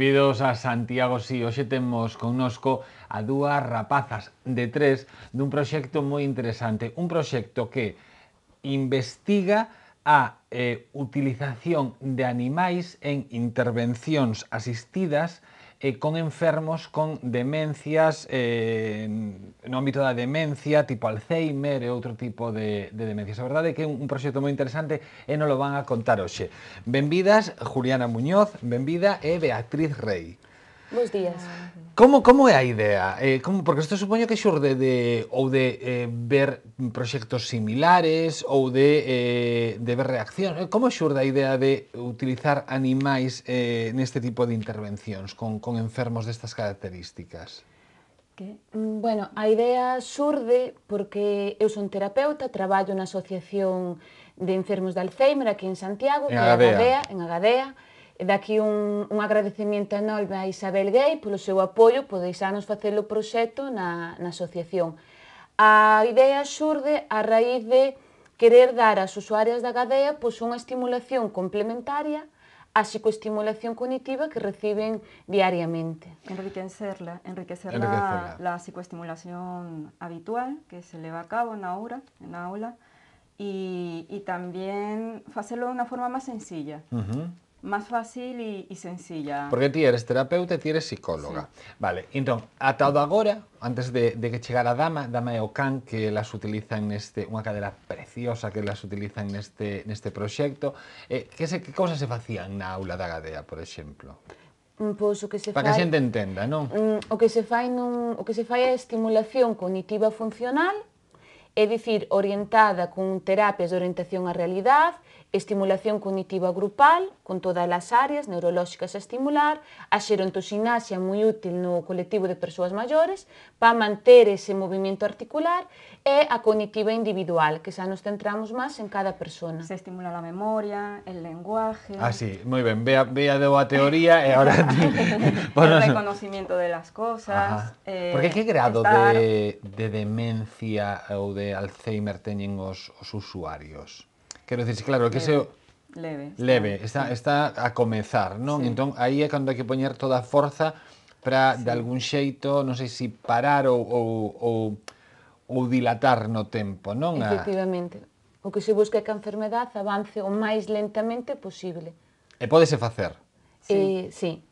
Benvidos a Santiago Si. Hoxe temos connosco a dúas rapazas de tres dun proxecto moi interesante. Un proxecto que investiga a eh, utilización de animais en intervencións asistidas eh, con enfermos con demencias eh, no ámbito da demencia, tipo Alzheimer e outro tipo de, de demencias. A verdade é que é un, un proxecto moi interesante e non lo van a contar hoxe. Benvidas, Juliana Muñoz, benvida e Beatriz Rey. Bos días. Como, como é a idea? Eh, como, porque isto supoño que xurde de, ou de eh, ver proxectos similares ou de, eh, de ver reacción. Eh, como xurde a idea de utilizar animais eh, neste tipo de intervencións con, con enfermos destas características? Que, mm, bueno, a idea xurde porque eu son terapeuta, traballo na Asociación de Enfermos de Alzheimer aquí en Santiago, en Agadea. en Agadea, en Agadea Daqui un, un agradecemento enorme a Isabel Gay polo seu apoio, por deixarnos facer o proxecto na, na asociación. A idea xurde a raíz de querer dar ás usuarias da gadea pois, unha estimulación complementaria a psicoestimulación cognitiva que reciben diariamente. Enriquecerla, enriquecer, La, la, psicoestimulación habitual que se lleva a cabo en la aula, en la aula y, y también hacerlo de una forma más sencilla. Uh -huh más fácil e, e sencilla. Porque ti eres terapeuta e ti eres psicóloga. Sí. Vale, entón, ata o agora, antes de, de que chegara a Dama, Dama é o can que las utilizan neste, unha cadera preciosa que las utilizan neste, neste proxecto. Eh, que, se, que cosas se facían na aula da Gadea, por exemplo? Mm, pois o que se Para fai... que a xente entenda, non? Mm, o que se fai non... o que se fai é estimulación cognitiva funcional, é dicir, orientada con terapias de orientación á realidade, estimulación cognitiva grupal con todas as áreas neurolóxicas a estimular, a xerontoxinasia moi útil no colectivo de persoas maiores para manter ese movimento articular e a cognitiva individual, que xa nos centramos máis en cada persona. Se estimula a memoria, el lenguaje... Ah, sí, moi ben, vea, vea de a teoría e agora... bueno, el reconocimiento de las cosas... Eh, Porque que grado estar... de, de demencia ou de Alzheimer teñen os, os usuarios? Quero dicir, claro, que ese leve, leve está, está a comezar, non? Sí. Entón, aí é cando hai que poñer toda a forza para, sí. de algún xeito, non sei se si parar ou, ou, ou, ou dilatar no tempo, non? Efectivamente. O que se busca é que a enfermedad avance o máis lentamente posible. E pódese facer? Sí. Eh, sí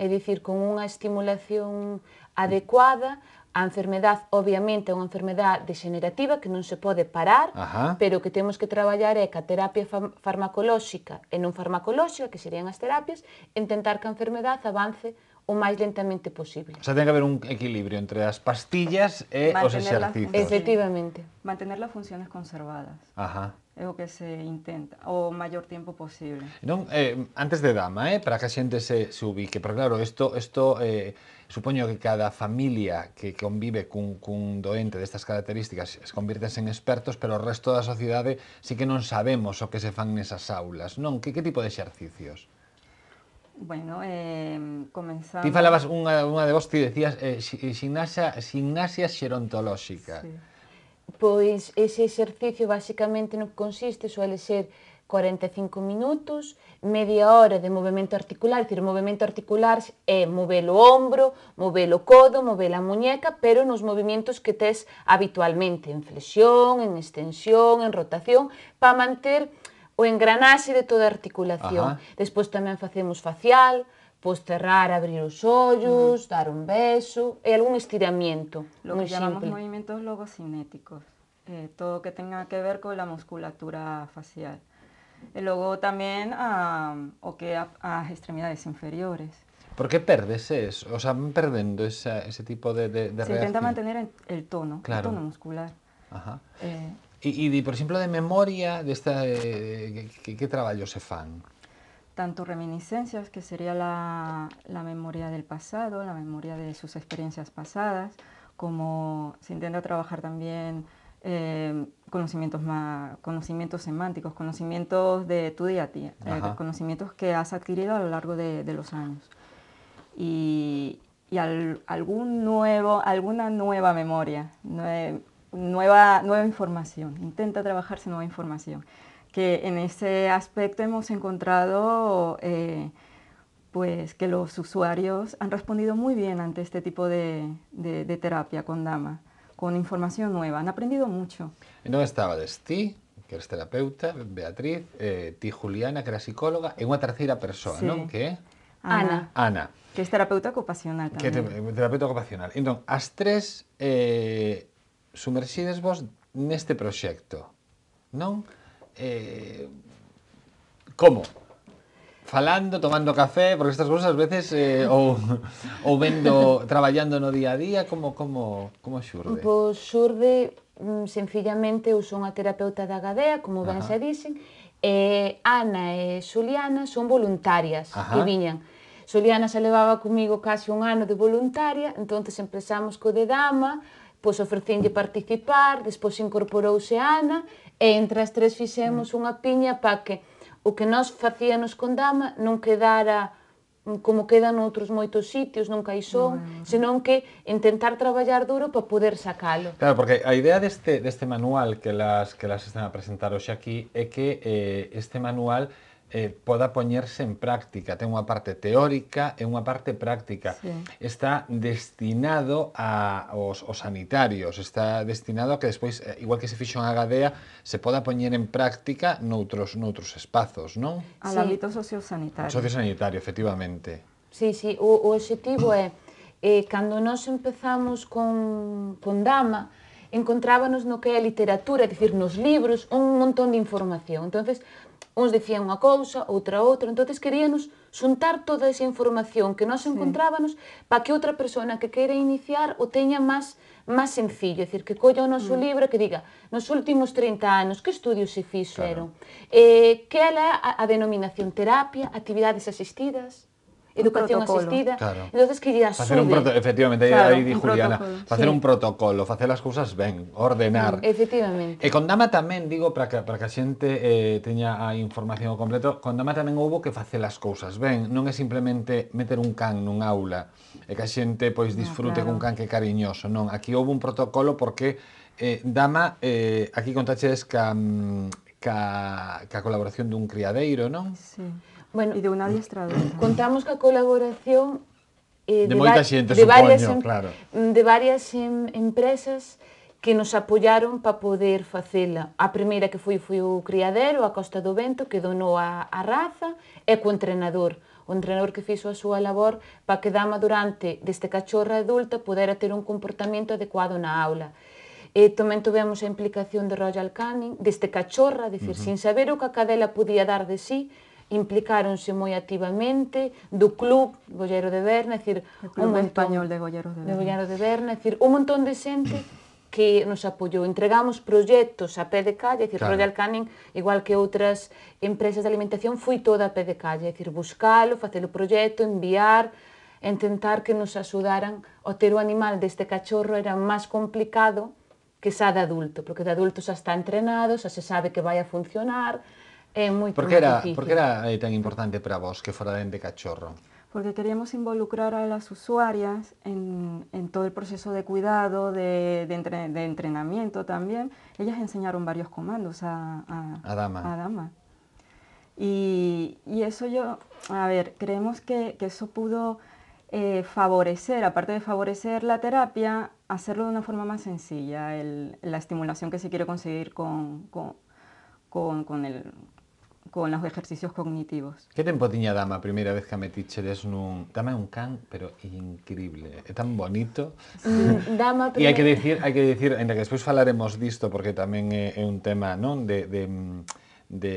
é dicir, con unha estimulación adecuada, a enfermedad obviamente é unha enfermedad degenerativa que non se pode parar, Ajá. pero o que temos que traballar é que a terapia farmacolóxica e non farmacolóxica, que serían as terapias, intentar que a enfermedad avance o máis lentamente posible. O sea, ten que haber un equilibrio entre as pastillas e Mantener os exercicios. Efectivamente. Mantener as funciones conservadas. Ajá é o que se intenta o maior tempo posible. Non, eh, antes de dama, eh, para que a xente se, se ubique, pero claro, isto isto eh, supoño que cada familia que convive cun, cun doente destas características se convirtense en expertos, pero o resto da sociedade sí que non sabemos o que se fan nesas aulas, non? Que, que tipo de exercicios? Bueno, eh, comenzamos... Ti falabas, unha, unha de vos, ti decías, eh, eh xinasia, xinasia xerontolóxica. Sí Pois ese exercicio basicamente no que consiste suele ser 45 minutos, media hora de movimento articular, dicir, movimento articular é mover o ombro, mover o codo, mover a muñeca, pero nos movimentos que tes habitualmente, en flexión, en extensión, en rotación, para manter o engranaxe de toda a articulación. Ajá. Despois tamén facemos facial, posterrar, abrir los hoyos, mm. dar un beso, y algún estiramiento. Lo que llamamos movimientos logocinéticos, eh, todo que tenga que ver con la musculatura facial. Y luego también a, o que a, extremidades inferiores. ¿Por qué perdes eso? O sea, van perdiendo ese tipo de, de, Se intenta mantener el, tono, el tono muscular. Eh, y, y, por ejemplo, de memoria, de esta, eh, ¿qué, trabajos se fan? tanto reminiscencias, que sería la, memoria del pasado, la memoria de sus experiencias pasadas, como se intenta trabajar también em, conocimientos, más, conocimientos semánticos, conocimientos de tu día a día, eh, conocimientos que has adquirido a lo largo de, los años. Y, algún nuevo, alguna nueva memoria, nueva, nueva información, intenta trabajarse nueva información. que en ese aspecto hemos encontrado eh, pues que los usuarios han respondido muy bien ante este tipo de, de, de terapia con DAMA, con información nueva, han aprendido mucho. No non estabades ti, que eres terapeuta, Beatriz, eh, ti Juliana, que era psicóloga, y unha terceira persoa, sí. non? Que é? Ana. Ana. Que é terapeuta ocupacional también. Que é terapeuta ocupacional. Entón, as tres eh, sumerxides vos neste proxecto, non? Eh, como? Falando, tomando café, porque estas cousas ás veces eh, ou, ou vendo, traballando no día a día, como, como, como xurde? Pois xurde, mm, sencillamente, eu son a terapeuta da Gadea, como ben Ajá. se dixen, e Ana e Xuliana son voluntarias Ajá. que viñan. Juliana se levaba comigo casi un ano de voluntaria, entonces empezamos co de dama, pois ofrecenlle participar, despois incorporouse Ana, E entre as tres fixemos unha piña para que o que nós facíamos con dama non quedara mm, como quedan outros moitos sitios, nun caixón, ah, no, no. senón que intentar traballar duro para poder sacalo. Claro, porque a idea deste, deste manual que las, que las están a presentar hoxe aquí é que eh, este manual eh, poda poñerse en práctica. Ten unha parte teórica e unha parte práctica. Sí. Está destinado a os, os sanitarios, está destinado a que despois, eh, igual que se fixo en Agadea, se poda poñer en práctica noutros, noutros espazos, non? Al sí. ámbito sociosanitario. Sociosanitario, efectivamente. Sí, sí, o, o objetivo é, eh, cando nos empezamos con, con Dama, encontrábanos no que é a literatura, é dicir, nos libros, un montón de información. entonces Uns dicían unha cousa, outra outra, entonces queríanos xuntar toda esa información que nós sí. encontrábamos para que outra persona que queira iniciar o teña máis máis sencillo, é dicir, que colla o noso mm. libro que diga, nos últimos 30 anos, que estudios se fixeron? Claro. Eh, que é a, a denominación terapia, actividades asistidas? educación asistida. Claro. Entonces ya facer un proto, efectivamente, claro, aí di Juliana, facer sí. un protocolo, facer as cousas ben, ordenar. Sí, mm, efectivamente. E eh, con Dama tamén digo para que para que a xente eh, teña a información completa, completo, con Dama tamén houve que facer as cousas ben, non é simplemente meter un can nun aula e que a xente pois ah, disfrute ah, claro. cun can que cariñoso, non, aquí houve un protocolo porque eh, Dama eh, aquí que ca, mm, ca, ca colaboración dun criadeiro, non? Sí Bueno, e de unha adiestradora. Contamos coa colaboración eh, de, de moita xente, de supoño, varias, claro. De varias em, empresas que nos apoyaron para poder facela. A primeira que foi foi o criadero, a Costa do Vento, que donou a, a raza, e co entrenador. O entrenador que fixo a súa labor para que dama durante deste cachorra adulta pudera ter un comportamento adecuado na aula. E tamén tivemos a implicación de Royal Canin, deste cachorra, dicir, uh -huh. sin saber o que a cadela podía dar de sí, implicáronse moi activamente do club Gollero de Berna, decir, dicir, un montón, español de Gollero de Berna. De Gollero de Berna, é decir, un montón de xente que nos apoiou. Entregamos proxectos a pé de calle, é decir, claro. Royal Canning, igual que outras empresas de alimentación, foi toda a pé de calle, é decir, buscalo, facelo proxecto, enviar, en tentar que nos axudaran o ter o animal deste cachorro era máis complicado que xa de adulto, porque de adulto xa está entrenado, xa se sabe que vai a funcionar, Eh, ¿Por qué era, eh, tan importante para vos que fuera de cachorro? Porque queríamos involucrar a las usuarias en, todo el proceso de cuidado, de, entrenamiento también. Ellas enseñaron varios comandos a, Y, eso yo, a ver, creemos que, eso pudo eh, favorecer, aparte de favorecer la terapia, hacerlo de una forma más sencilla, la estimulación que se quiere conseguir con el, con los ejercicios cognitivos. Que tempo tiña dama a primeira vez que a metiches nun... Dama es un can, pero increíble. É tan bonito. Mm, dama primeira... E hai que dicir, hai que dicir, ainda que despois falaremos disto, porque tamén es é un tema, non, de... de, de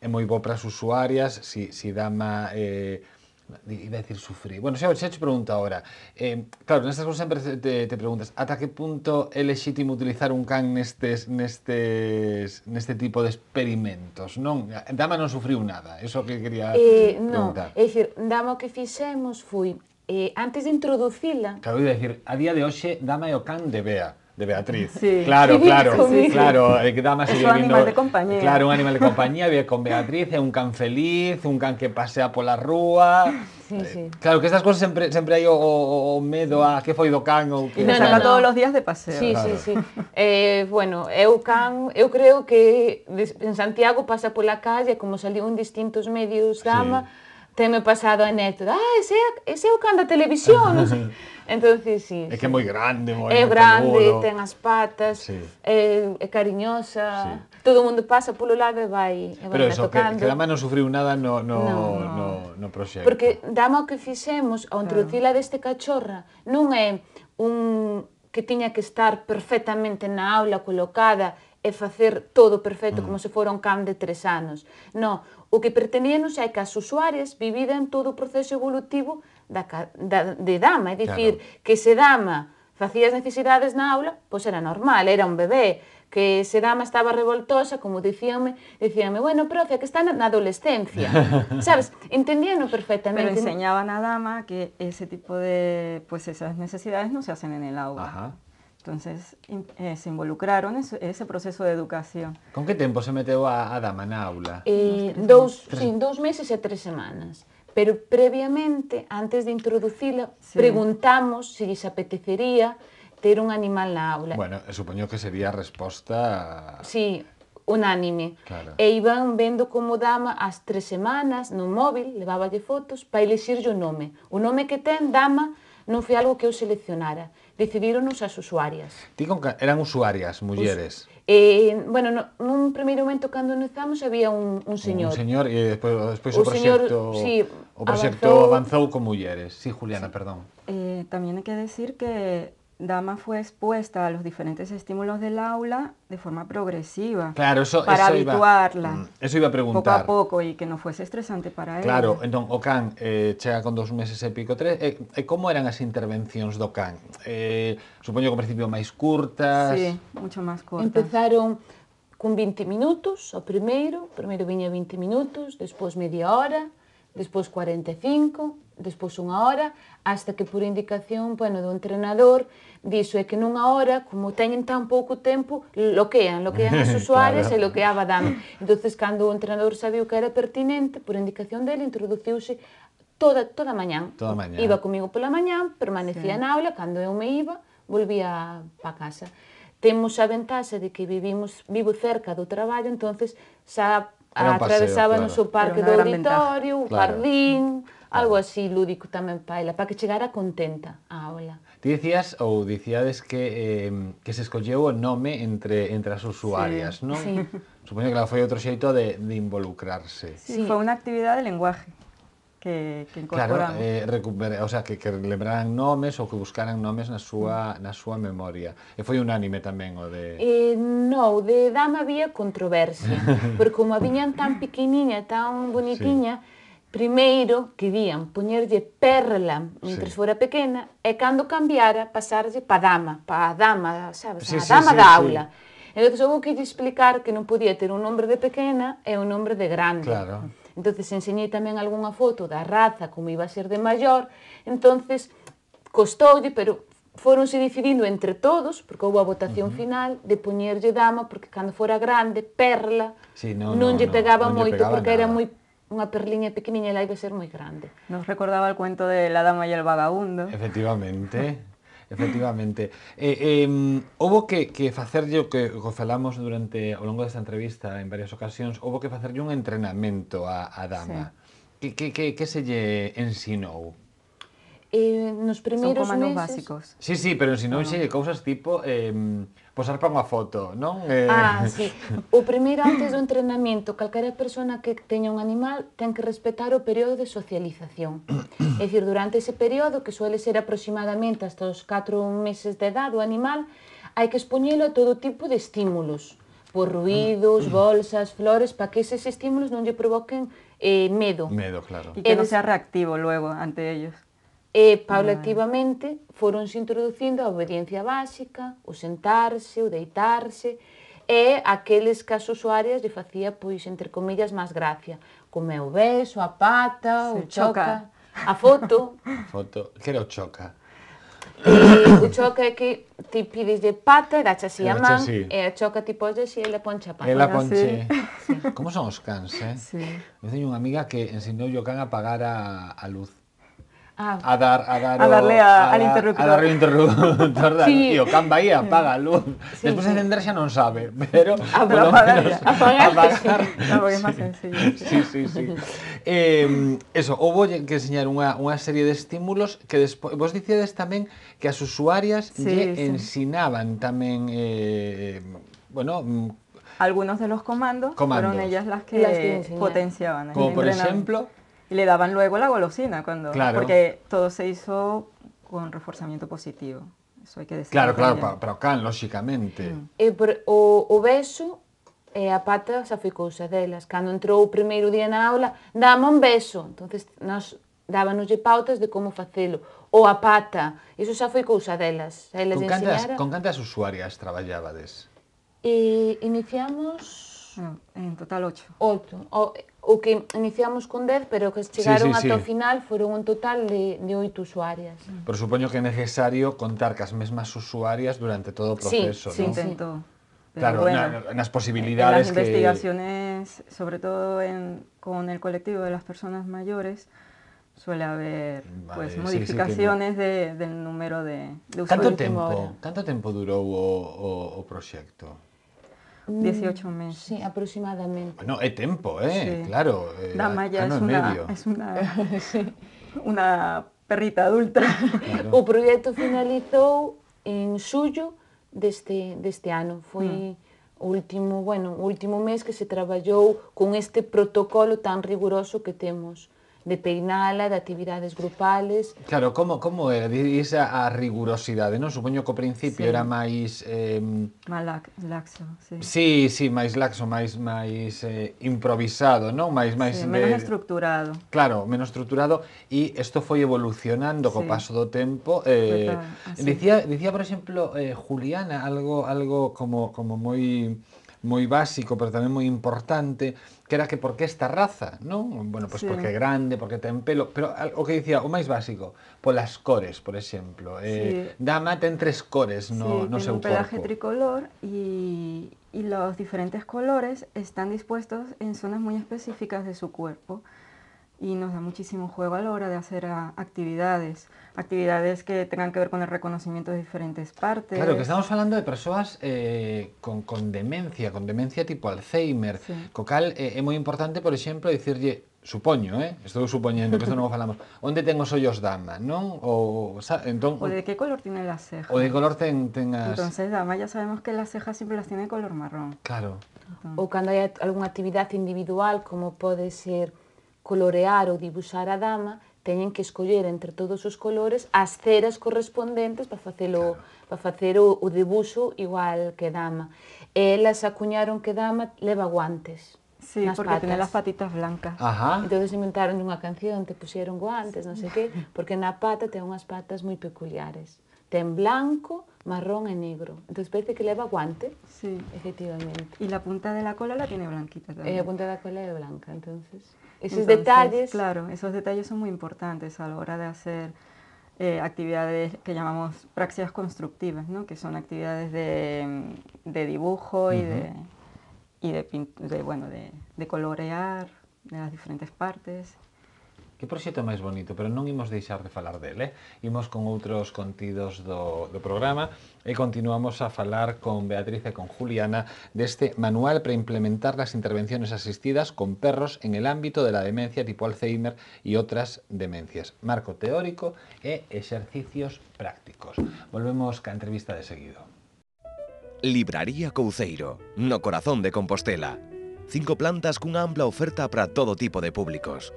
é moi bo para as usuarias, si, si dama... Eh, iba a decir sufrir. Bueno, se ha hecho pregunta ahora. Eh, claro, nestas cosas sempre te, te preguntas ata que punto é lexítimo utilizar un can nestes, nestes, neste tipo de experimentos, non? Dama non sufriu nada, eso que quería eh, preguntar. Non, é dicir, Dama o que fixemos foi, eh, antes de introducila... Claro, iba a decir, a día de hoxe, Dama é o can de Bea. de Beatriz. Claro, claro, claro. un animal de compañía. Claro, un animal de compañía con Beatriz, es un can feliz, un can que pasea por la rúa. Eh, claro, que estas cosas siempre, hay o, medo a que fue do can ou que... No, todos los días de paseo. Sí, claro. sí, sí. Eh, bueno, eu can, eu creo que en Santiago pasa por la calle, como salió en distintos medios gama, sí. teme pasado en neto, ah, ese, ese el can da televisión, Entonces, sí. É que é moi grande, moi É grande, polo. ten as patas, sí. é, eh, é cariñosa. Sí. Todo o mundo pasa polo lado e vai, e vai Pero eso, tocando. que, que Dama non sufriu nada no, no, no, no, no proxecto. Porque Dama o que fixemos ao introducila claro. deste cachorra non é un que tiña que estar perfectamente na aula colocada e facer todo perfecto mm. como se fora un can de tres anos. Non, o que pretendíamos é que as usuarias vividan todo o proceso evolutivo de dama, es decir, que se dama hacía las necesidades na aula, pues era normal, era un bebé, que se dama estaba revoltosa, como dicíame, dicíame, bueno, pero que está na adolescencia. Sabes, entendían perfectamente. Pero enseñaban a dama que ese tipo de, pues esas necesidades no se hacen en el aula. Entonces eh, se involucraron en ese proceso de educación. Con qué tiempo se metió a, dama dama na aula? Eh, dous, sí, meses y e tres semanas. pero previamente, antes de introducila, sí. preguntamos se lles apetecería ter un animal na aula. Bueno, supoño que sería a resposta... Sí, unánime. Claro. E iban vendo como Dama as tres semanas no móvil, de fotos, para elixirlle o nome. O nome que ten Dama non foi algo que eu seleccionara. Decidíronos as usuarias. Ti con que eran usuarias, mulleres. Us E, eh, bueno, no, nun primeiro momento cando estamos había un, un señor. Un señor e despois, despois o, o proxecto, señor, sí, o proxecto avanzou, avanzou con mulleres. Sí, Juliana, sí. perdón. Eh, tamén hai que decir que Dama fue expuesta a los diferentes estímulos del aula de forma progresiva. Claro, eso, para eso habituarla. Iba, mm, eso iba a preguntar. Poco a poco y que no fuese estresante para claro, ella. Claro, Ocan, eh, chega con dos meses e pico tres. eh, eh ¿Cómo como eran as intervencións do Ocan? Eh, supoño que ao principio más curtas. Sí, mucho más curtas. Empezaron con 20 minutos, o primeiro, primeiro viña 20 minutos, despois media hora, despois 45, despois unha hora, hasta que por indicación bueno, do entrenador dixo é que nunha hora, como teñen tan pouco tempo, lo quean os usuarios claro. e bloqueaba Dan. entonces cando o entrenador sabiu que era pertinente, por indicación dele, introduciuse toda, toda a Toda Iba comigo pola mañá, permanecía sí. na aula, cando eu me iba, volvía pa casa. Temos a ventaxa de que vivimos vivo cerca do traballo, entonces xa atravesábamos claro. o parque do auditorio, o claro. jardín, Algo así lúdico tamén ela, para que chegara contenta a aula. Ti dicías ou dicíades que, eh, que se escolleu o nome entre, entre as usuarias, sí. non? Sí. Supoño que claro, foi outro xeito de, de involucrarse. Sí, sí. foi unha actividade de lenguaje que, que incorporamos. Claro, eh, recupera, o sea, que, que lembraran nomes ou que buscaran nomes na súa, na súa memoria. E foi unánime tamén o de... Eh, non, de dama había controversia, porque como a viñan tan pequeniña, tan bonitinha, sí Primeiro, querían poñerlle perla mentre sí. fora pequena e cando cambiara pasarlle pa dama, pa dama, sabes, sí, a dama sí, da sí, aula. Sí. Entón, houve que lle explicar que non podía ter un nombre de pequena e un nombre de grande. Claro. Entonces enseñei tamén algunha foto da raza como iba a ser de maior. Entonces costoulle, pero foronse decidindo entre todos, porque houve a votación uh -huh. final, de poñerlle dama, porque cando fora grande, perla, sí, no, non no, lle pegaba no, moito, non lle pegaba porque nada. era moi unha perliña pequeniña e hai que ser moi grande. Nos recordaba el cuento de la dama e el vagabundo. Efectivamente. Efectivamente. Eh, eh, houbo que, que facerlle o que falamos durante ao longo desta entrevista en varias ocasións, houbo que facerlle un entrenamento a, a dama. Sí. Que, que, que, que se lle ensinou? Eh, nos primeiros Son meses... básicos. Sí, sí, pero ensinouxelle no. cousas tipo... Eh, posar para unha foto, non? Eh... Ah, sí. O primeiro antes do entrenamento, calquera persona que teña un animal ten que respetar o período de socialización. É dicir, durante ese período, que suele ser aproximadamente hasta os 4 meses de edad do animal, hai que expoñelo a todo tipo de estímulos, por ruidos, bolsas, flores, para que eses estímulos non lle provoquen eh, medo. Medo, claro. E que non sea reactivo luego ante ellos. E ah. paulativamente foronse introducindo a obediencia básica, o sentarse, o deitarse, e aqueles que as usuarias lle facía, pois, entre comillas, máis gracia, como é o beso, a pata, Se o choca, choca a foto. foto, que era o choca? E o choca é que ti pides de pata e dache así a man, así. e a choca ti pode así e le ponche a pata. E ponche. Sí. Como son os cans, eh? Sí. Eu teño unha amiga que ensinou o can a apagar a, a luz. Ah, a dar a dar a darle a, a al interruptor. A darle o interruptor sí. tío, can aí, apaga a luz. Sí, Despois sí. encender xa non sabe, pero a pero apagar, menos, apagar, apagar. Sí. No, porque é máis sencillo. Sí, sí, sí. eh, eso, houve que enseñar unha, unha serie de estímulos que despois vos dicíades tamén que as usuarias sí, lle sí. ensinaban tamén eh, bueno, mm, algunos de los comandos, comandos. fueron ellas las que, las que potenciaban. Como por ejemplo, Y le daban luego la golosina cuando... Claro. Porque todo se hizo con reforzamiento positivo. Eso hay que decir. Claro, claro, pero, acá, lógicamente. can, Mm. E eh, por, o, o beso e eh, a pata xa foi cousa delas. Cando entrou o primeiro día na aula, dame un beso. entonces nós dábanoslle pautas de como facelo. Ou a pata, iso xa foi cousa delas. Elas con, cantas, con cantas usuarias traballabades? E iniciamos Ah, en total ocho. 8. O, o que iniciamos con 10, pero que chegaron sí, sí, ata sí. o final foron un total de, de oito usuarias. Mm. Pero supoño que é necesario contar cas mesmas usuarias durante todo o proceso, sí, sí, Sí, intento. Pero claro, bueno, na, nas posibilidades en las que... investigaciones, sobre todo en, con el colectivo de las personas mayores, suele haber vale, pues, modificaciones sí, sí, que... de, del número de, de usuarios. Canto tempo, canto tempo durou o, o, o proxecto? 18 mm, meses. Sí, aproximadamente. no es tiempo, ¿eh? Claro. Eh, Damaya es, una, es una, perrita adulta. El O proyecto finalizó en suyo de este año. Fue el mm. último, bueno, último mes que se trabajó con este protocolo tan riguroso que tenemos. de peinala, de actividades grupales. Claro, como como era esa a, rigurosidade, non? Supoño que ao principio sí. era máis eh máis laxo, sí. Sí, sí, máis laxo, máis máis eh, improvisado, non? Máis máis sí, de... estructurado. Claro, menos estructurado e isto foi evolucionando sí. co paso do tempo. Eh Total, dicía dicía por exemplo eh, Juliana algo algo como como moi muy básico, pero también muy importante, que era que por qué esta raza, ¿no? Bueno, pues porque porque grande, porque ten pelo, pero algo que decía, o más básico, por las cores, por ejemplo, Eh, Dama ten tres cores no, se no Un pelaje tricolor y los diferentes colores están dispuestos en zonas muy específicas de su cuerpo y nos da muchísimo juego a la hora de hacer ah, actividades, actividades que tengan que ver con el reconocimiento de diferentes partes. Claro, que estamos hablando de personas eh, con, con, demencia, con demencia tipo Alzheimer. Cocal eh, es muy importante, por ejemplo, decirle... supoño, eh? Estoy suponiendo que esto no lo hablamos tengo tengo ollos dama, ¿No? O, de qué color tiene las cejas. O de qué color ten, Entonces, dama, ya sabemos que las cejas siempre las tiene de color marrón. Claro. O cuando hay alguna actividad individual, como puede ser colorear ou dibuxar a dama, teñen que escoller entre todos os colores as ceras correspondentes para facelo claro. para facer o, o debuxo igual que dama. E elas acuñaron que dama leva guantes. Sí, nas porque ten as patitas blancas. Ajá. Entonces inventaron unha canción, te pusieron guantes, non sei que, porque na pata ten unhas patas moi peculiares. Ten blanco, marrón e negro. Entonces parece que leva guante. Sí. Efectivamente. E a punta de la cola la tiene blanquita tamén. E eh, a punta da cola é blanca, entonces. Esos detalles. Claro, esos detalles son muy importantes a la hora de hacer eh, actividades que llamamos praxias constructivas, ¿no? que son actividades de, mm, dibujo y, de, y de colorear de las diferentes partes. Que proxecto máis bonito, pero non imos deixar de falar dele. Eh. Imos con outros contidos do, do programa e continuamos a falar con Beatriz e con Juliana deste manual para implementar las intervenciones asistidas con perros en el ámbito de la demencia tipo Alzheimer y outras demencias. Marco teórico e exercicios prácticos. Volvemos ca entrevista de seguido. Libraría Couceiro, no corazón de Compostela. Cinco plantas cunha ampla oferta para todo tipo de públicos.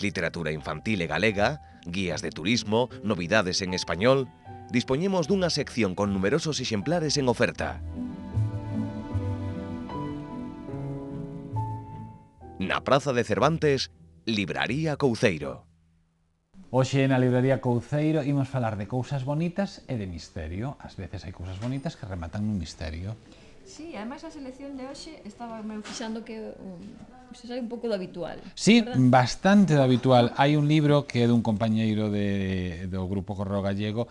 Literatura infantil e galega, guías de turismo, novidades en español... Dispoñemos dunha sección con numerosos exemplares en oferta. Na Praza de Cervantes, Libraría Couceiro. Oxe, na Libraría Couceiro imos falar de cousas bonitas e de misterio. Ás veces hai cousas bonitas que rematan nun misterio. Sí, ademais a selección de hoxe estaba me fixando que se sai un pouco do habitual. Sí, ¿verdad? bastante do habitual. Hai un libro que é dun compañeiro de, do Grupo Correo Gallego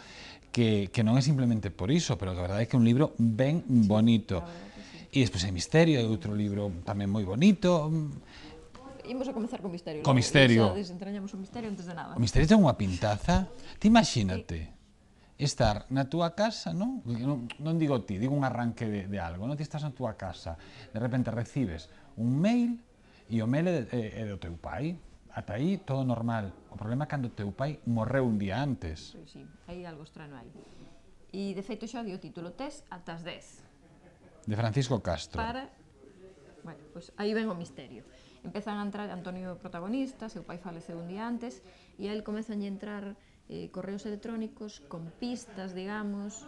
que, que non é simplemente por iso, pero que a verdade é que é un libro ben bonito. Sí, E despois hai Misterio, hai outro libro tamén moi bonito imos a comenzar con misterio. Con misterio. Xa desentrañamos o misterio antes de nada. O misterio ten unha pintaza. Te imagínate sí. estar na túa casa, non? non? Non digo ti, digo un arranque de, de algo, non? Ti estás na túa casa, de repente recibes un mail E o mel é, é do teu pai? Ata aí todo normal. O problema é cando teu pai morreu un día antes. Pois sí, hai algo estrano aí. E de feito xa dio título Tes ata as 10. De Francisco Castro. Para Bueno, pois aí ven o misterio. Empezan a entrar Antonio protagonista, seu pai faleceu un día antes, e a él comezan a entrar eh, correos electrónicos con pistas, digamos,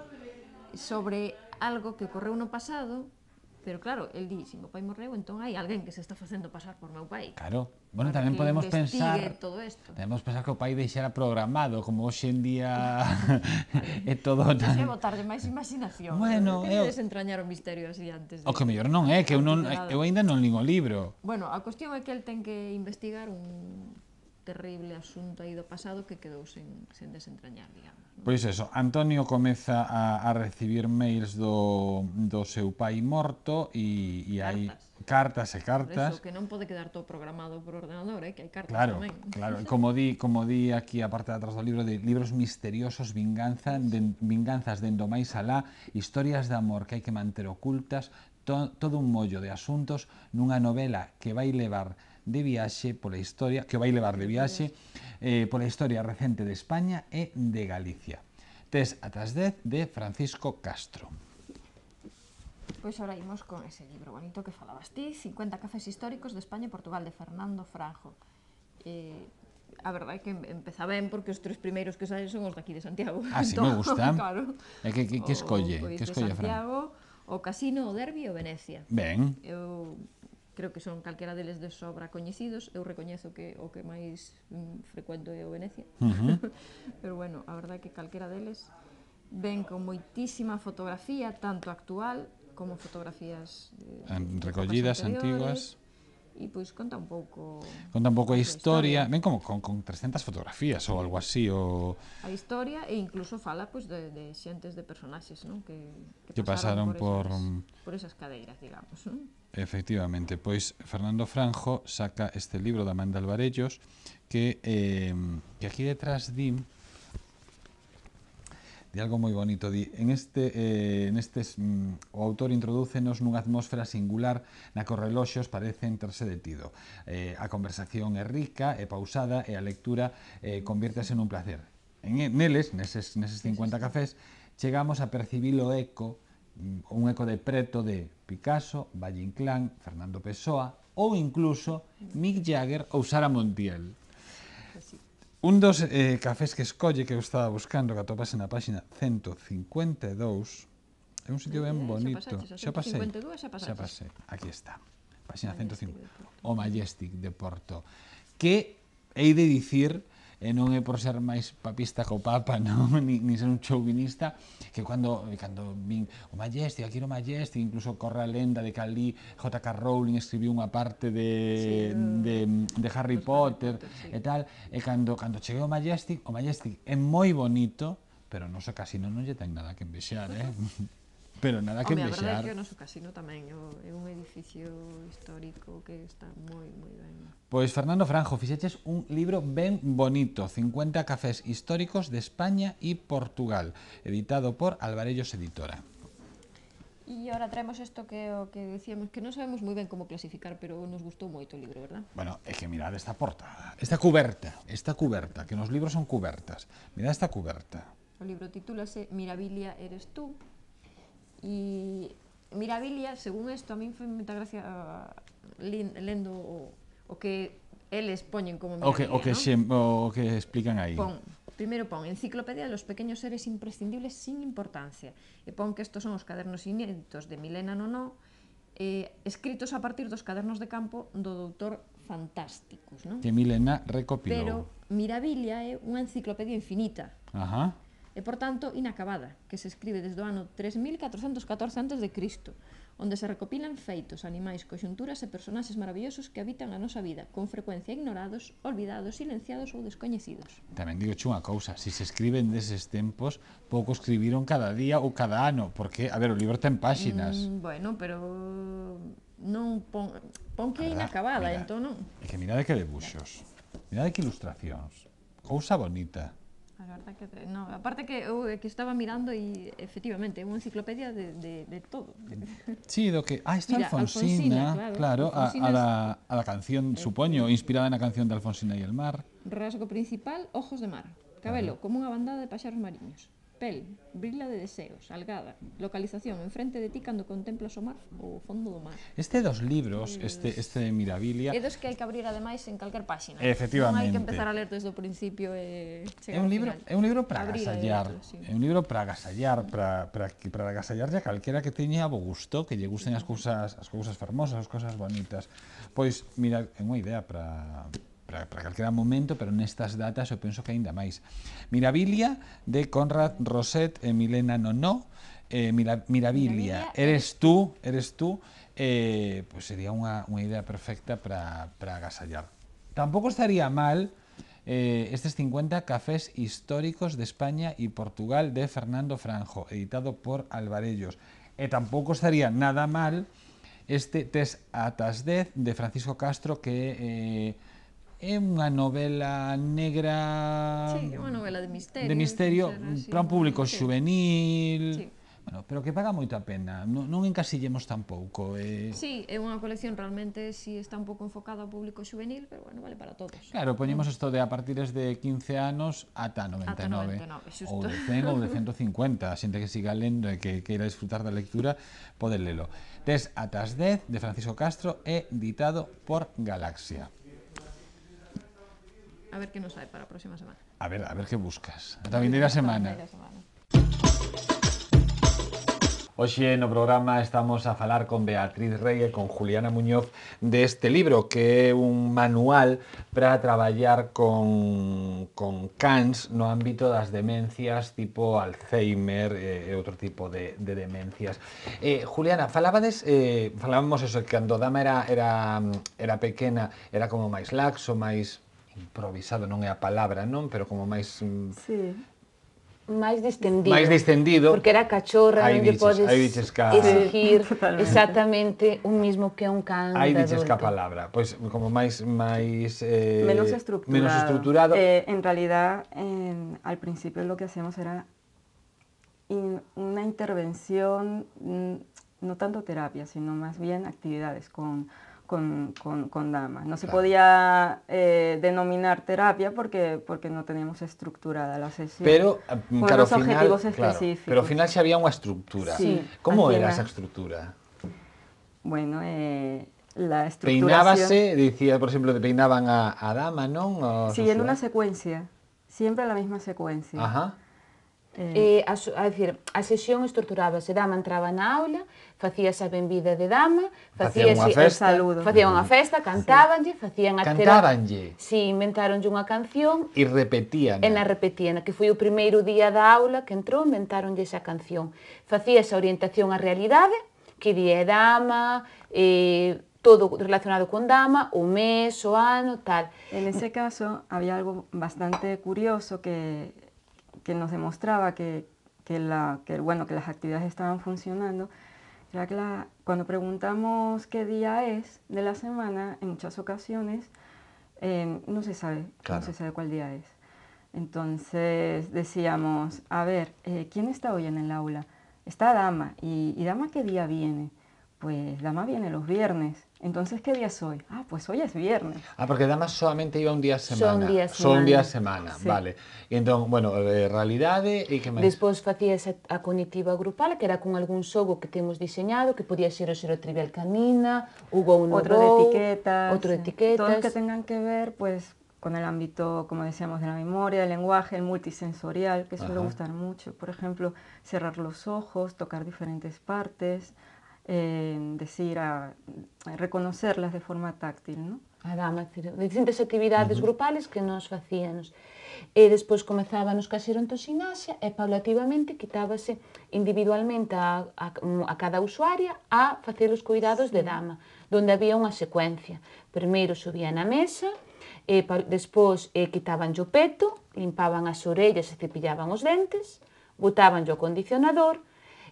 sobre algo que ocorreu no pasado Pero claro, el di, se meu pai morreu, entón hai alguén que se está facendo pasar por meu pai. Claro. Bueno, tamén podemos pensar todo esto. Podemos pensar que o pai deixara programado, como hoxe en día é todo tan... botar de máis imaginación. Bueno, eu... Que desentrañar eh, o misterio así antes. De... O que mellor non é, eh, que eu, non, eu ainda non lin o libro. Bueno, a cuestión é que el ten que investigar un, terrible asunto aí do pasado que quedou sen, sen desentrañar, digamos. Non? Pois eso, Antonio comeza a, a recibir mails do, do seu pai morto e, e hai cartas e cartas. Por eso, que non pode quedar todo programado por ordenador, eh, que hai cartas claro, tamén. Claro, como di, como di aquí a parte de atrás do libro de libros misteriosos, vinganza, de, vinganzas dendo máis alá, historias de amor que hai que manter ocultas, to, todo un mollo de asuntos nunha novela que vai levar de viaxe pola historia, que vai levar de viaxe eh, pola historia recente de España e de Galicia. Tes atrás 10 de Francisco Castro. Pois ahora imos con ese libro bonito que falabas ti, 50 cafés históricos de España e Portugal, de Fernando Franjo. Eh, a verdade é que empeza ben porque os tres primeiros que saen son os daqui de Santiago. Ah, si, sí, me entón, gusta. claro. Eh, que, que, que escolle? O, que pois escolle, Santiago, Fran? o Casino, o Derbi ou Venecia. Ben. Eu creo que son calquera deles de sobra coñecidos, eu recoñezo que o que máis mm, frecuento é o Venecia, uh -huh. pero bueno, a verdade é que calquera deles ven con moitísima fotografía, tanto actual como fotografías eh, recollidas antiguas e pois conta un pouco conta un pouco a historia, historia. ven como con, con 300 fotografías ou algo así o a historia e incluso fala pois de, de xentes de personaxes non que, que, que pasaron, por, esas, por... por esas cadeiras digamos non? efectivamente pois Fernando Franjo saca este libro da Amanda Alvarellos que, eh, que aquí detrás dim di algo moi bonito, di en este eh, este, mm, o autor introdúcenos nunha atmósfera singular na que os reloxos parecen terse detido. Eh, a conversación é rica, é pausada e a lectura eh, conviértese nun placer. En neles, neses, neses 50 cafés, chegamos a percibir o eco mm, un eco de preto de Picasso, Valle Inclán, Fernando Pessoa ou incluso Mick Jagger ou Sara Montiel. Un dos eh, cafés que escolle que eu estaba buscando, que atopase na páxina 152, é un sitio ben mm, bonito. Xa pasei, xa pasei. Xa pasei. Aquí está. Páxina 152. O Majestic de Porto. Que hei de dicir e non é por ser máis papista co Papa, non? Ni, ni ser un chauvinista, que cando, cando vin o Majestic, aquí o Majestic, incluso corre a lenda de que ali J.K. Rowling escribiu unha parte de, sí, eh, de, de Harry Potter, Potter sí. e tal, e cando, cando cheguei o Majestic, o Majestic é moi bonito, pero non so, casi non, non lle ten nada que envexar, eh? Pero nada que Hombre, envexar. a verdade é que o noso casino tamén é un edificio histórico que está moi, moi ben. Pois, Fernando Franjo, fixeches un libro ben bonito, 50 cafés históricos de España e Portugal, editado por Alvarellos Editora. E agora traemos isto que o que dicíamos, que non sabemos moi ben como clasificar, pero nos gustou moito o libro, verdad? Bueno, é que mirad esta portada, esta cuberta, esta cuberta, que nos libros son cubertas. Mirad esta cuberta. O libro titúlase Mirabilia eres tú, E Mirabilia, según isto, a min foi moita gracia lendo o, o que eles poñen como Mirabilia, okay, que, o que, ¿no? xem, o que explican aí. Pon, primeiro pon, enciclopedia de los seres imprescindibles sin importancia. E pon que estos son os cadernos inéditos de Milena Nonó, eh, escritos a partir dos cadernos de campo do doutor Fantásticos. ¿no? Que Milena recopilou. Pero Mirabilia é unha enciclopedia infinita. Ajá e, por tanto, inacabada, que se escribe desde o ano 3414 a.C., onde se recopilan feitos, animais, coxunturas e personaxes maravillosos que habitan a nosa vida, con frecuencia ignorados, olvidados, silenciados ou descoñecidos. Tamén digo unha cousa, se si se escriben deses tempos, pouco escribiron cada día ou cada ano, porque, a ver, o libro ten páxinas. Mm, bueno, pero non pon, pon que é inacabada, entón non. É que mirade que debuxos, mirade que ilustracións, cousa bonita. A verdad que no, aparte que eu uh, que estaba mirando e efectivamente é unha enciclopedia de, de, de todo. Sí, do que... Ah, está Mira, Alfonsina, Alfonsina, claro, claro Alfonsina a, a, la, a la canción, es... supoño, inspirada na canción de Alfonsina e el mar. Rasgo principal, ojos de mar. Cabelo, como unha bandada de paxaros mariños. Pel, Brila de Deseos, Algada, Localización, en frente de ti cando contemplas o mar ou o fondo do mar. Este dos libros, eh, este, este de Mirabilia... É dos que hai que abrir ademais en calquer páxina. Efectivamente. Non hai que empezar a ler desde o principio e chegar é un libro, final. É un libro para agasallar. sí. É un libro para agasallar, para, para, para agasallarlle a calquera que teña bo gusto, que lle gusten as cousas, as cousas fermosas, as cousas bonitas. Pois, mira, é unha idea para para, para calquera momento, pero nestas datas eu penso que aínda máis. Mirabilia de Conrad Roset e Milena Nonó, eh, Mira, Mirabilia, eh. eres tú, eres tú, eh, pues sería unha, unha idea perfecta para, para agasallar. Tampouco estaría mal eh, estes 50 cafés históricos de España e Portugal de Fernando Franjo, editado por Alvarellos. E tampouco estaría nada mal este Tes atas 10 de Francisco Castro que... Eh, É unha novela negra... Sí, é unha novela de misterio. De misterio, sincero, mm, para un público sí. juvenil... Sí. Bueno, pero que paga moito a pena, non, non encasillemos tampouco. Eh... Sí, é unha colección realmente si sí, está un pouco enfocada ao público juvenil, pero bueno, vale para todos. Claro, poñemos isto de a partir de 15 anos ata 99. Ata 99, xusto. Ou de 100 ou de 150, a xente que siga lendo e que queira disfrutar da lectura, pode lelo. Tes atas 10 de Francisco Castro é editado por Galaxia. A ver que nos hai para a próxima semana. A ver, a ver que buscas. Ata a vindeira semana. A semana. Hoxe no programa estamos a falar con Beatriz Rey e con Juliana Muñoz deste libro que é un manual para traballar con, con cans no ámbito das demencias tipo Alzheimer eh, e outro tipo de, de demencias. Eh, Juliana, falabades, eh, falábamos eso, que cando Dama era, era, era pequena era como máis laxo, máis improvisado no é a palabra, Pero como más... Mm, sí. Máis distendido. Máis distendido. Porque era cachorra, aí exigir exactamente un mismo que un can Aí dices que palabra. pues, como más... Eh, menos estructurado. Eh, en realidad, al principio lo que hacíamos era una intervención, mm, no tanto terapia, sino más bien actividades con con, con, damas. No se podía eh, denominar terapia porque, porque no teníamos estructurada la sesión. Pero, con eh, los objetivos específicos. pero al final sí había una estructura. ¿Cómo era esa estructura? Bueno, eh, la estructura. se decía, por ejemplo, te peinaban a, damas? ¿no? siguiendo una secuencia. Siempre la misma secuencia. Ajá. Mm. a, a, decir, a sesión se Dama entraba na aula, facíase a benvida de Dama, facíase facía festa, saludo. Facía unha festa, cantábanlle, sí. facían a Cantábanlle. Si, sí, inventáronlle unha canción e repetían. E na repetían, que foi o primeiro día da aula que entrou, inventáronlle esa canción. Facía esa orientación á realidade, que día é Dama, eh, todo relacionado con dama, o mes, o ano, tal. En ese caso había algo bastante curioso que que nos demostraba que, la, bueno, que las actividades estaban funcionando era que cuando preguntamos qué día es de la semana, en muchas ocasiones em, no se sabe, no se sabe cuál día es. Entonces decíamos, a ver, eh, ¿quién está hoy en el aula? Está Dama. ¿Y, Dama qué día viene? Pues Dama viene los viernes. Entonces, ¿qué día es hoy? Ah, pues hoy es viernes. Ah, porque además solamente iba un día a semana. Son días semana. Son días semana, vale. Y entonces, bueno, eh, realidades y que más? Después, esa cognitiva grupal, que era con algún sogo que tenemos diseñado, que podía ser o o trivial canina, hubo un otro de etiquetas. Otro de etiquetas. Todos que tengan que ver, pues, con el ámbito, como decíamos, de la memoria, el lenguaje, el multisensorial, que suele gustar mucho. Por ejemplo, cerrar los ojos, tocar diferentes partes, eh, decir, a, a reconocerlas de forma táctil, ¿no? A dama, Distintas actividades uh -huh. grupales que nos facíanos. E despois comezábanos coa xerontosinaxia e paulativamente quitábase individualmente a, a, a cada usuaria a facer os cuidados sí. de dama, donde había unha secuencia. Primeiro subía na mesa, e pa, despois e, eh, quitaban o peto, limpaban as orellas e cepillaban os dentes, botaban o condicionador,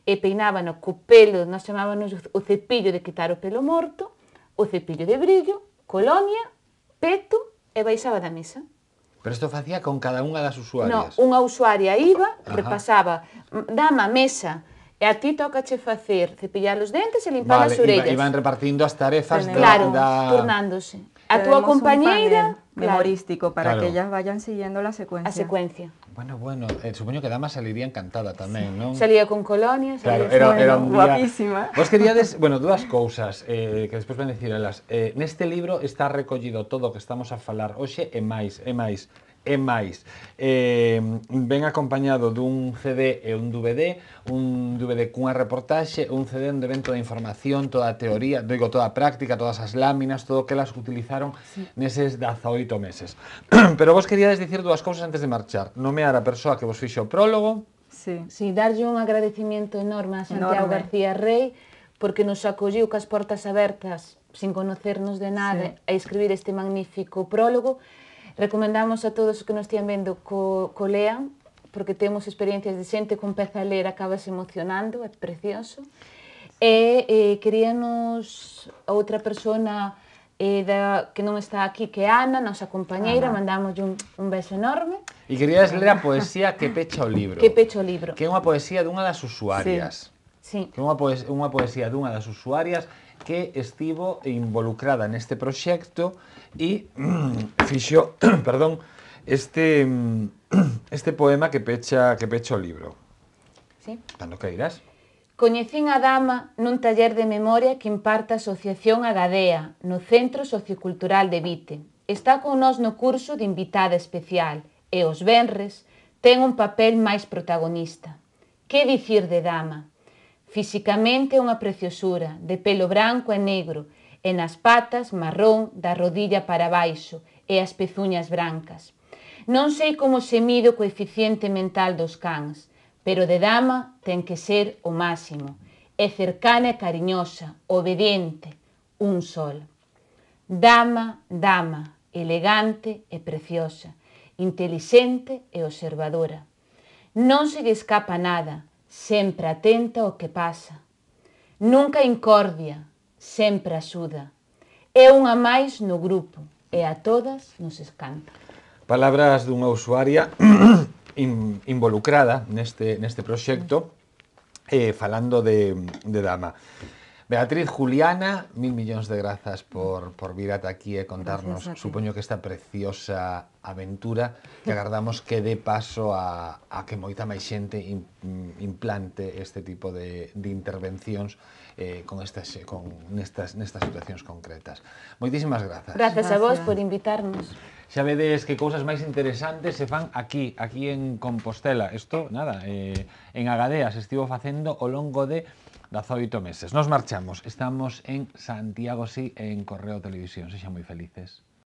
e peinábano co pelo, nós chamábamos o cepillo de quitar o pelo morto, o cepillo de brillo, colonia, peto e baixaba da mesa. Pero isto facía con cada unha das usuarias? Non, unha usuaria iba, Ajá. repasaba, dama, mesa, e a ti che facer cepillar os dentes e limpar vale, as orellas. Iba, iban repartindo as tarefas da, claro, da... turnándose. A túa tua compañeira memorístico para que ellas vayan siguiendo la secuencia. La secuencia. Bueno, bueno, eh, supongo que Dama saliría encantada también, sí. Salía con colonias, claro, era, guapísima. Vos bueno, dos cosas eh, que después ven dicir elas. Eh, este libro está recollido todo que estamos a falar oye e máis, e e máis. Eh, ven acompañado dun CD e un DVD, un DVD cunha reportaxe, un CD onde ven toda a información, toda a teoría, digo, toda a práctica, todas as láminas, todo o que las utilizaron sí. neses 18 meses. Pero vos queríades dicir dúas cousas antes de marchar. Nomear a persoa que vos fixo o prólogo, Sí. sí, darlle un agradecimiento enorme a Santiago enorme. García Rey porque nos acolliu cas portas abertas sin conocernos de nada sí. a escribir este magnífico prólogo Recomendamos a todos os que nos estén vendo co, co lean, porque temos experiencias de xente con peza a ler, acabas emocionando, é precioso. E eh, queríanos a outra persona eh, da, que non está aquí, que é Ana, nosa compañeira, mandamos un, un beso enorme. E querías ler a poesía que pecha o libro. Que pecha o libro. Que é unha poesía dunha das usuarias. Sí. Sí. Que é unha poesía, unha poesía dunha das usuarias que estivo involucrada neste proxecto e fixo, perdón, este este poema que pecha que pecha o libro. Sí. Cando que Coñecín a dama nun taller de memoria que imparte a Asociación Agadea no Centro Sociocultural de Vite. Está con nós no curso de invitada especial e os venres ten un papel máis protagonista. Que dicir de dama? Fisicamente é unha preciosura, de pelo branco e negro, e nas patas marrón da rodilla para baixo e as pezuñas brancas. Non sei como se mide o coeficiente mental dos cans, pero de dama ten que ser o máximo. É cercana e cariñosa, obediente, un sol. Dama, dama, elegante e preciosa, intelixente e observadora. Non se lle escapa nada, sempre atenta ao que pasa. Nunca incordia, sempre axuda. É unha máis no grupo e a todas nos escanta. Palabras dunha usuaria involucrada neste, neste proxecto, eh, falando de, de Dama. Beatriz Juliana, mil millóns de grazas por, por vir ata aquí e contarnos, supoño que esta preciosa aventura que agardamos que dé paso a, a que moita máis xente in, implante este tipo de, de intervencións eh, con estas, con, nestas, nestas situacións concretas. Moitísimas grazas. Grazas a vos por invitarnos. Xa vedes que cousas máis interesantes se fan aquí, aquí en Compostela. Isto, nada, eh, en Agadeas estivo facendo o longo de Dazoito meses. Nos marchamos. Estamos en Santiago, sí, en Correo Televisión. Se muy felices.